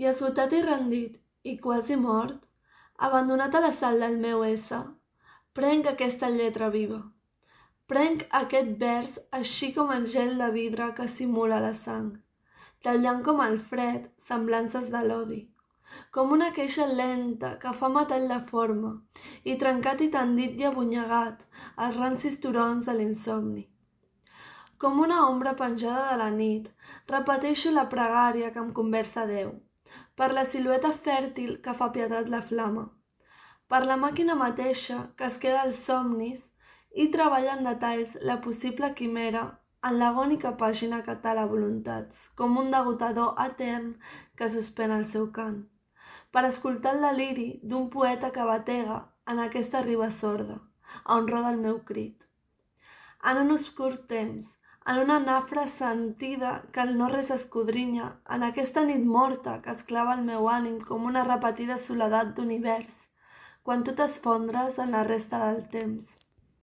i esgotat i rendit, i quasi mort, abandonat a la sal del meu ésser, prenc aquesta lletra viva. Prenc aquest vers així com el gel de vidre que simula la sang, tallant com el fred semblances de l'odi, com una queixa lenta que fa matant la forma i trencat i tendit i abunyegat els rancis turons de l'insomni. Com una ombra penjada de la nit, repeteixo la pregària que em conversa Déu per la silueta fèrtil que fa pietat la flama, per la màquina mateixa que es queda als somnis i treballa en detalls la possible quimera en l'agònica pàgina que tala voluntats, com un degotador etern que suspèn el seu cant, per escoltar el deliri d'un poeta que batega en aquesta riba sorda, on roda el meu crit. En un obscur temps, en una nafra sentida que el no-res escodrinya, en aquesta nit morta que esclava el meu ànim com una repetida soledat d'univers, quan tu t'esfondres en la resta del temps.